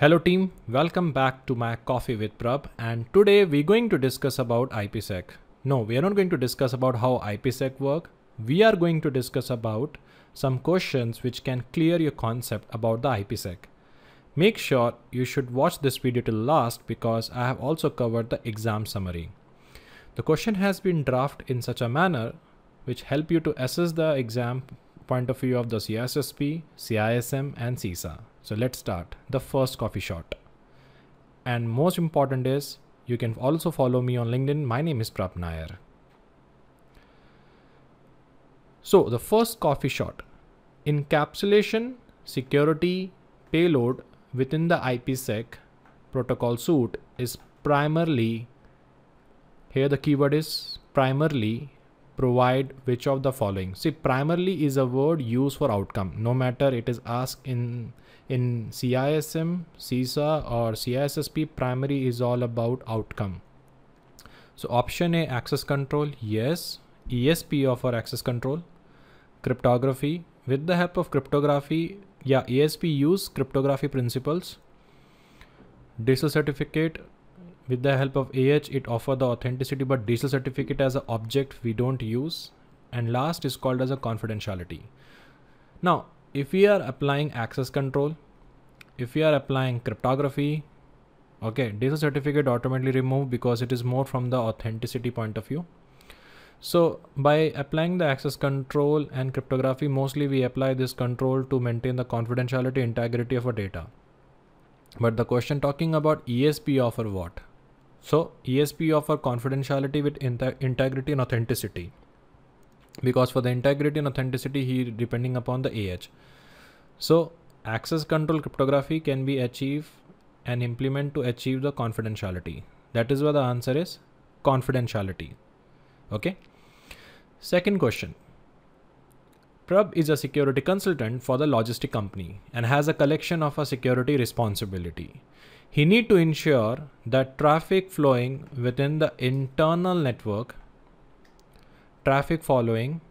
Hello team, welcome back to my Coffee with Prab and today we're going to discuss about IPsec. No, we are not going to discuss about how IPsec work. We are going to discuss about some questions which can clear your concept about the IPsec. Make sure you should watch this video till last because I have also covered the exam summary. The question has been drafted in such a manner which help you to assess the exam point of view of the CSSP, CISM and CISA. So let's start the first coffee shot. And most important is you can also follow me on LinkedIn. My name is Prab Nair. So the first coffee shot encapsulation, security, payload within the IPsec protocol suite is primarily here the keyword is primarily provide which of the following see primarily is a word used for outcome no matter it is asked in in CISM, CISA or CISSP, primary is all about outcome. So option A, access control, yes. ESP offer access control. Cryptography, with the help of cryptography, yeah, ESP use cryptography principles. Digital certificate, with the help of AH, it offer the authenticity, but digital certificate as an object we don't use. And last is called as a confidentiality. Now, if we are applying access control, if we are applying cryptography, okay, data certificate automatically removed because it is more from the authenticity point of view. So by applying the access control and cryptography, mostly we apply this control to maintain the confidentiality integrity of our data. But the question talking about ESP offer what? So ESP offer confidentiality with integrity and authenticity because for the integrity and authenticity he depending upon the AH so access control cryptography can be achieved and implement to achieve the confidentiality. That is where the answer is confidentiality. Okay. Second question. Prab is a security consultant for the logistic company and has a collection of a security responsibility. He need to ensure that traffic flowing within the internal network, traffic following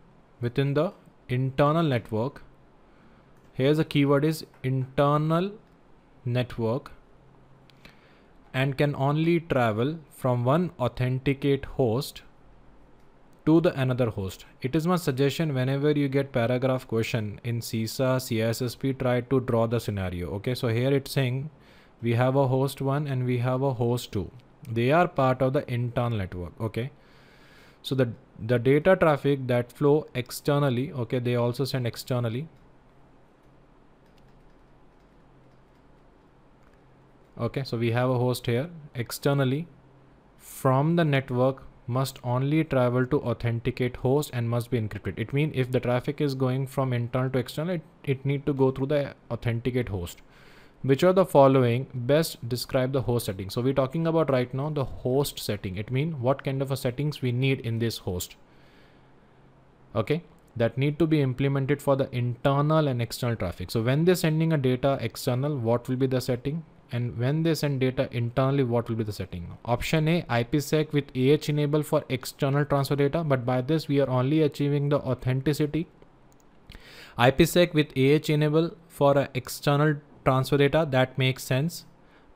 within the internal network Here's the keyword is internal network and can only travel from one authenticate host to the another host. It is my suggestion whenever you get paragraph question in CISA, CISP, try to draw the scenario. Okay, so here it's saying we have a host one and we have a host two. They are part of the internal network. Okay. So the, the data traffic that flow externally, okay, they also send externally okay so we have a host here externally from the network must only travel to authenticate host and must be encrypted it means if the traffic is going from internal to external it, it need to go through the authenticate host which are the following best describe the host setting so we're talking about right now the host setting it means what kind of a settings we need in this host okay that need to be implemented for the internal and external traffic so when they're sending a data external what will be the setting and when they send data internally what will be the setting option a ipsec with ah enable for external transfer data but by this we are only achieving the authenticity ipsec with ah enable for external transfer data that makes sense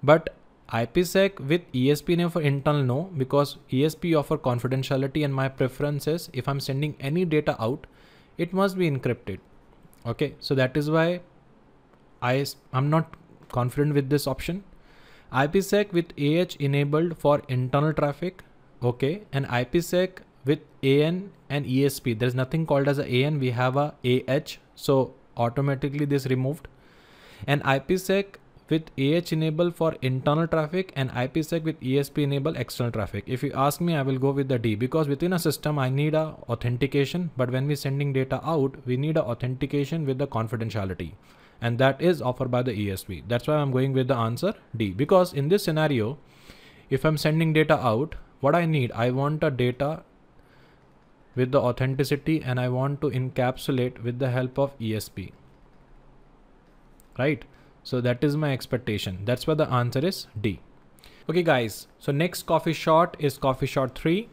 but IPsec with ESP for internal no because ESP offer confidentiality and my preference is if I'm sending any data out, it must be encrypted. Okay, so that is why I I'm not confident with this option. IPsec with AH enabled for internal traffic. Okay. And IPsec with AN and ESP. There's nothing called as a AN. We have a AH. So automatically this removed. And IPsec with AH enabled for internal traffic and IPsec with ESP enable external traffic. If you ask me, I will go with the D because within a system, I need a authentication. But when we sending data out, we need a authentication with the confidentiality and that is offered by the ESP. That's why I'm going with the answer D because in this scenario, if I'm sending data out, what I need, I want a data with the authenticity and I want to encapsulate with the help of ESP. Right? So that is my expectation. That's why the answer is D. Okay guys, so next coffee shot is coffee shot 3.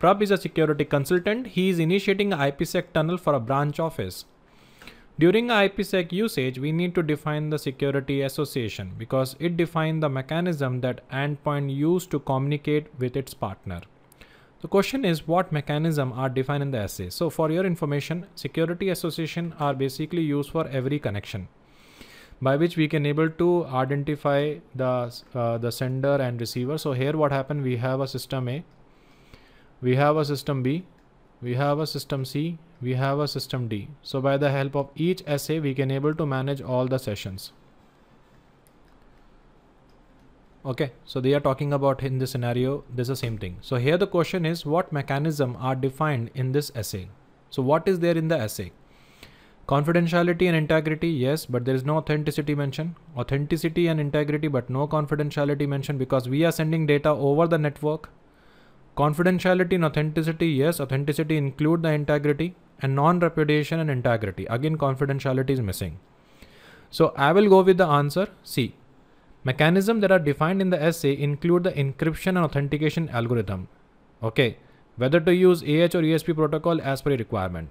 Prab is a security consultant. He is initiating an IPsec tunnel for a branch office. During IPsec usage, we need to define the security association because it defines the mechanism that endpoint used to communicate with its partner. The question is what mechanism are defined in the assay. So for your information, security association are basically used for every connection by which we can able to identify the, uh, the sender and receiver. So here what happened, we have a system A, we have a system B we have a system C, we have a system D. So by the help of each SA, we can able to manage all the sessions. Okay, so they are talking about in this scenario, this is the same thing. So here the question is what mechanism are defined in this essay? So what is there in the essay? Confidentiality and integrity, yes, but there is no authenticity mention. Authenticity and integrity, but no confidentiality mention because we are sending data over the network Confidentiality and authenticity, yes, authenticity include the integrity and non-repudiation and integrity. Again, confidentiality is missing. So I will go with the answer C. Mechanism that are defined in the essay include the encryption and authentication algorithm. Okay, whether to use AH or ESP protocol as per requirement.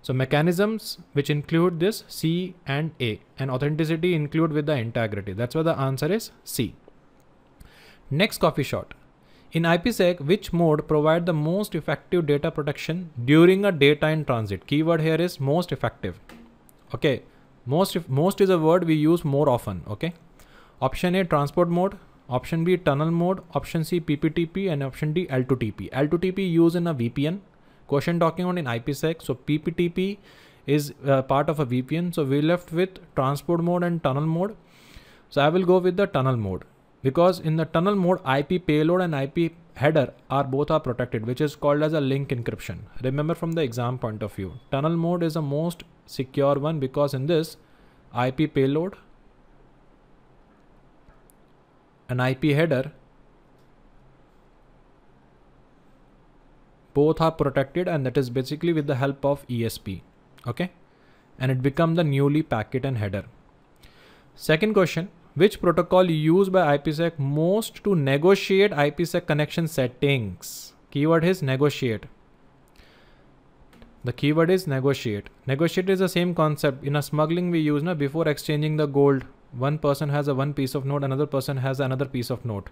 So mechanisms which include this C and A and authenticity include with the integrity. That's why the answer is C. Next coffee shot. In IPsec, which mode provide the most effective data protection during a data in transit? Keyword here is most effective. Okay, most if most is a word we use more often. Okay, option A transport mode, option B tunnel mode, option C PPTP, and option D L2TP. L2TP used in a VPN. Question talking on in IPsec, so PPTP is uh, part of a VPN. So we left with transport mode and tunnel mode. So I will go with the tunnel mode because in the tunnel mode IP payload and IP header are both are protected which is called as a link encryption. Remember from the exam point of view tunnel mode is the most secure one because in this IP payload and IP header both are protected and that is basically with the help of ESP okay and it become the newly packet and header second question which protocol you use by IPsec most to negotiate IPsec connection settings. Keyword is negotiate. The keyword is negotiate. Negotiate is the same concept. In a smuggling we use na, before exchanging the gold, one person has a one piece of note, another person has another piece of note.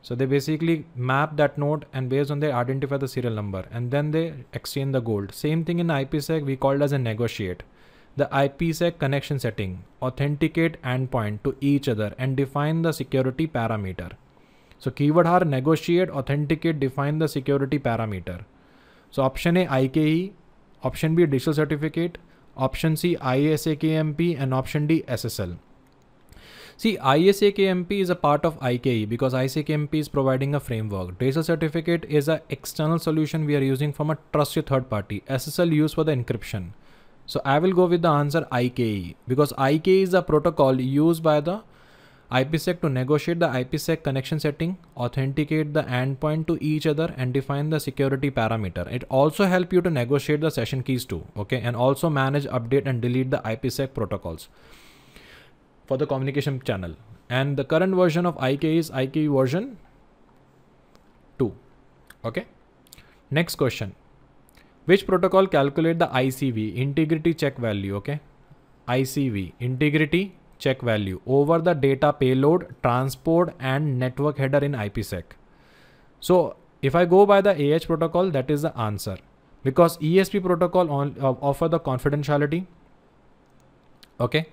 So they basically map that note and based on they identify the serial number and then they exchange the gold. Same thing in IPsec we called as a negotiate. The IPsec connection setting authenticate endpoint to each other and define the security parameter. So keyword are negotiate, authenticate, define the security parameter. So option A IKE, option B digital certificate, option C ISAKMP and option D SSL. See, ISAKMP is a part of IKE because ISAKMP is providing a framework. Digital certificate is an external solution we are using from a trusted third party. SSL used for the encryption. So I will go with the answer IKE because IKE is a protocol used by the IPsec to negotiate the IPsec connection setting, authenticate the endpoint to each other and define the security parameter. It also help you to negotiate the session keys too. Okay. And also manage, update and delete the IPsec protocols for the communication channel. And the current version of IKE is IKE version 2. Okay. Next question which protocol calculate the ICV, integrity check value, okay? ICV, integrity check value over the data payload, transport and network header in IPsec. So if I go by the AH protocol, that is the answer because ESP protocol on, uh, offer the confidentiality. Okay.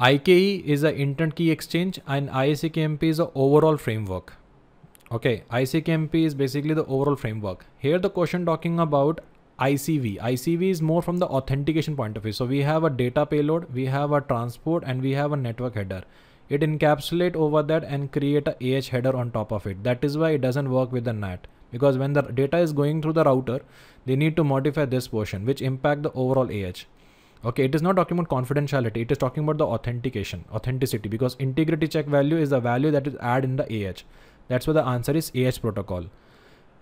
IKE is the intent key exchange and ICMP is the overall framework. Okay, ICMP is basically the overall framework. Here the question talking about ICV. ICV is more from the authentication point of view. So we have a data payload, we have a transport and we have a network header. It encapsulate over that and create a AH header on top of it. That is why it doesn't work with the NAT because when the data is going through the router, they need to modify this portion which impact the overall AH. Okay, it is not talking about confidentiality. It is talking about the authentication, authenticity because integrity check value is the value that is added in the AH. That's why the answer is AH protocol.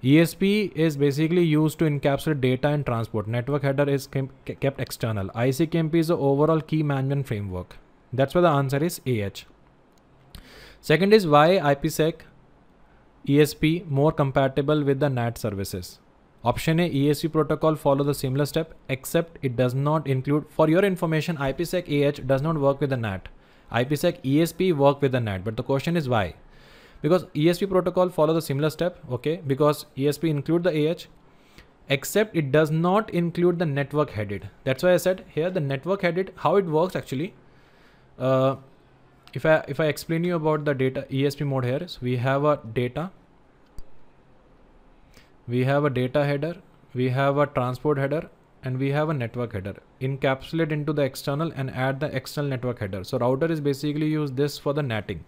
ESP is basically used to encapsulate data and transport. Network header is kept external. ICKMP is the overall key management framework. That's why the answer is AH. Second is why IPsec ESP more compatible with the NAT services. Option A ESP protocol follow the similar step except it does not include for your information IPsec AH does not work with the NAT. IPsec ESP work with the NAT but the question is why? because ESP protocol follow the similar step, okay? Because ESP include the AH, except it does not include the network headed. That's why I said here the network headed, how it works actually. Uh, if I if I explain you about the data ESP mode here, so we have a data, we have a data header, we have a transport header, and we have a network header. Encapsulate into the external and add the external network header. So router is basically use this for the netting.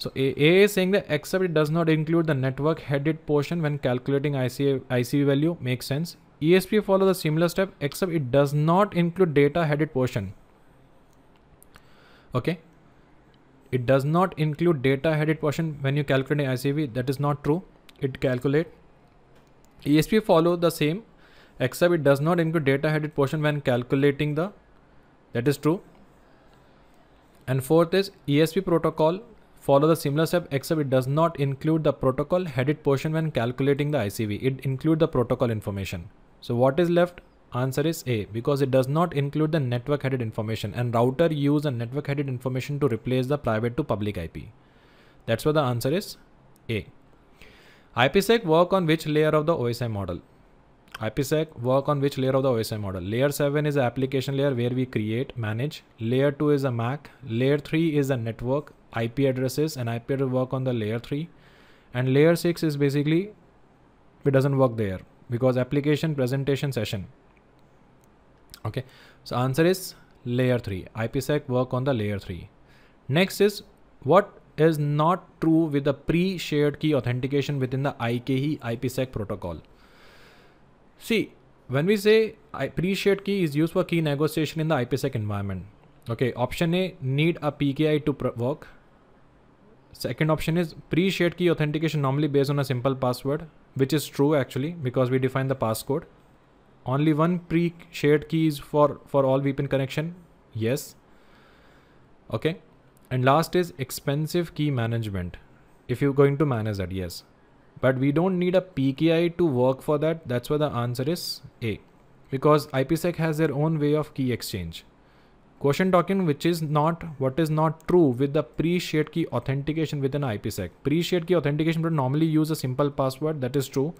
So A, is saying that except it does not include the network headed portion when calculating ICA, ICV value makes sense. ESP follows a similar step except it does not include data headed portion. Okay. It does not include data headed portion when you calculate ICV. That is not true. It calculate. ESP follows the same except it does not include data headed portion when calculating the that is true. And fourth is ESP protocol follow the similar step except it does not include the protocol headed portion when calculating the ICV. It includes the protocol information. So what is left? Answer is A because it does not include the network headed information and router use a network headed information to replace the private to public IP. That's why the answer is A. IPsec work on which layer of the OSI model? IPsec work on which layer of the OSI model? Layer 7 is the application layer where we create, manage. Layer 2 is a MAC. Layer 3 is a network. IP addresses and IP address work on the layer 3 and layer 6 is basically it doesn't work there because application presentation session okay so answer is layer 3 IPsec work on the layer 3 next is what is not true with the pre-shared key authentication within the IKE IPsec protocol see when we say pre-shared key is used for key negotiation in the IPsec environment Okay, option A need a PKI to work. Second option is pre-shared key authentication normally based on a simple password, which is true actually because we define the passcode. Only one pre-shared key is for, for all VPN connection. Yes. Okay. And last is expensive key management. If you're going to manage that, yes. But we don't need a PKI to work for that. That's why the answer is A. Because IPsec has their own way of key exchange. Quotient docking, which is not what is not true with the pre-shared key authentication within IPsec. Pre-shared key authentication would normally use a simple password that is true.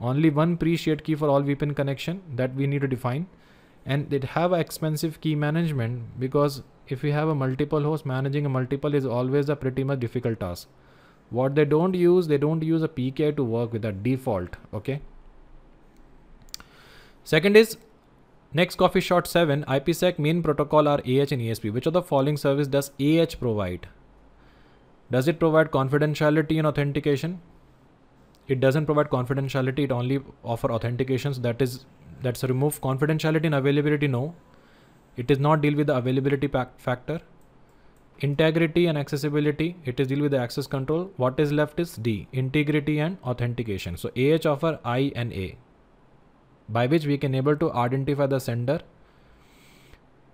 Only one pre-shared key for all VPN connection that we need to define. And it have expensive key management because if we have a multiple host, managing a multiple is always a pretty much difficult task. What they don't use, they don't use a PK to work with a default. Okay. Second is Next coffee shot 7 IPsec main protocol are AH and ESP. Which of the following service does AH provide? Does it provide confidentiality and authentication? It doesn't provide confidentiality, it only offer authentication. That is that's remove confidentiality and availability, no. It does not deal with the availability factor. Integrity and accessibility, it is deal with the access control. What is left is D, integrity and authentication. So AH offer I and A by which we can able to identify the sender.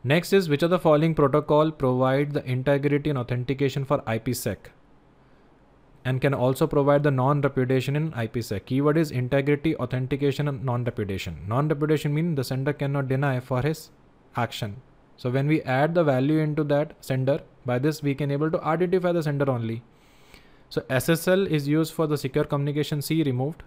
Next is which of the following protocol provide the integrity and authentication for IPsec and can also provide the non-repudiation in IPsec. Keyword is integrity, authentication and non-repudiation. Non-repudiation means the sender cannot deny for his action. So when we add the value into that sender, by this we can able to identify the sender only. So SSL is used for the secure communication C removed.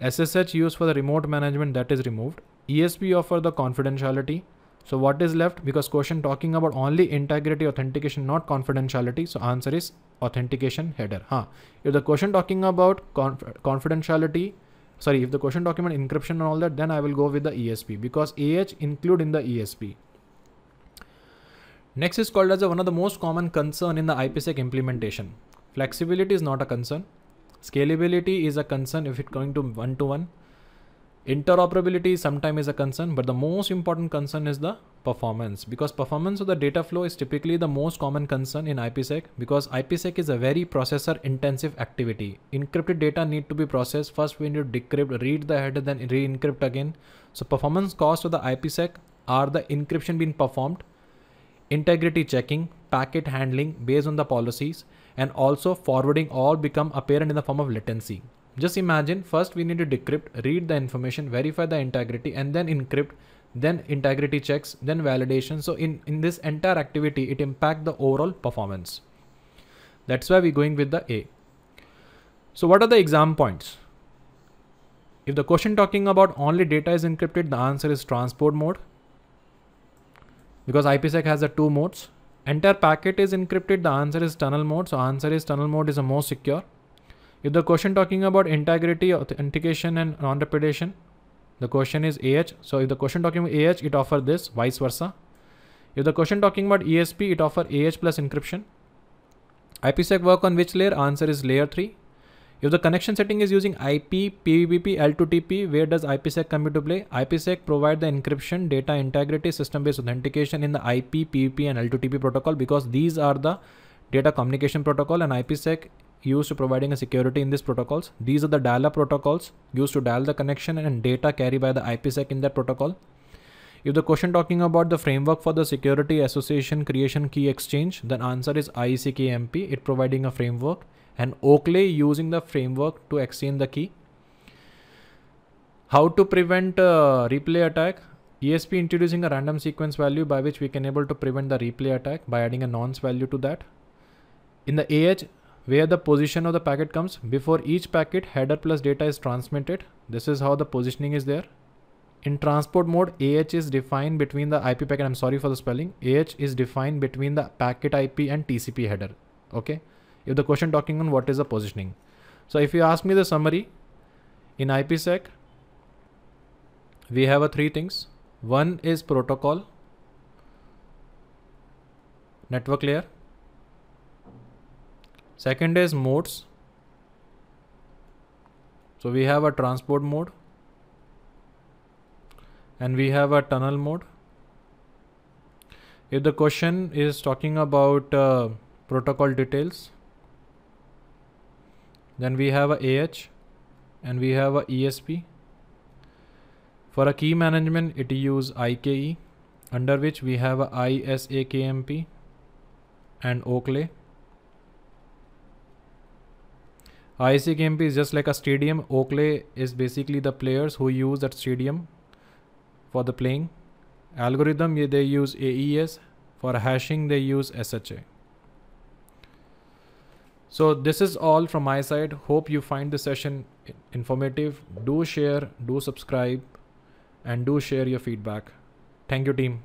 SSH used for the remote management that is removed. ESP offer the confidentiality. So what is left? Because question talking about only integrity authentication, not confidentiality. So answer is authentication header. Huh. If the question talking about conf confidentiality, sorry, if the question document encryption and all that, then I will go with the ESP because AH include in the ESP. Next is called as a, one of the most common concern in the IPsec implementation. Flexibility is not a concern. Scalability is a concern if it's going to one to one. Interoperability sometimes is a concern, but the most important concern is the performance because performance of the data flow is typically the most common concern in IPsec because IPsec is a very processor intensive activity. Encrypted data need to be processed. First we need to decrypt, read the header, then re-encrypt again. So performance cost of the IPsec are the encryption being performed, integrity checking, packet handling based on the policies, and also forwarding all become apparent in the form of latency. Just imagine first we need to decrypt, read the information, verify the integrity and then encrypt, then integrity checks, then validation. So in, in this entire activity, it impact the overall performance. That's why we're going with the A. So what are the exam points? If the question talking about only data is encrypted, the answer is transport mode because IPsec has the two modes entire packet is encrypted, the answer is tunnel mode. So answer is tunnel mode is the most secure. If the question talking about integrity, authentication and non repudiation the question is AH. So if the question talking about AH, it offer this, vice versa. If the question talking about ESP, it offer AH plus encryption. IPsec work on which layer? Answer is layer 3. If the connection setting is using IP, PVBP, L2TP, where does IPsec come into play? IPsec provide the encryption, data integrity, system-based authentication in the IP, PVP and L2TP protocol because these are the data communication protocol and IPsec used to providing a security in these protocols. These are the dial-up protocols used to dial the connection and data carried by the IPsec in that protocol. If the question talking about the framework for the security association creation key exchange, then answer is IEC KMP. It providing a framework and Oakley using the framework to exchange the key. How to prevent uh, replay attack? ESP introducing a random sequence value by which we can able to prevent the replay attack by adding a nonce value to that. In the AH, where the position of the packet comes before each packet header plus data is transmitted. This is how the positioning is there. In transport mode, AH is defined between the IP packet. I'm sorry for the spelling. AH is defined between the packet IP and TCP header. Okay if the question talking on what is the positioning. So if you ask me the summary in IPsec, we have a three things. One is protocol, network layer. Second is modes. So we have a transport mode and we have a tunnel mode. If the question is talking about uh, protocol details, then we have a AH and we have a ESP. For a key management, it use IKE under which we have a ISAKMP and Oakley. ISAKMP is just like a stadium. Oakley is basically the players who use that stadium for the playing. Algorithm, they use AES. For hashing, they use SHA. So this is all from my side. Hope you find this session informative. Do share, do subscribe, and do share your feedback. Thank you, team.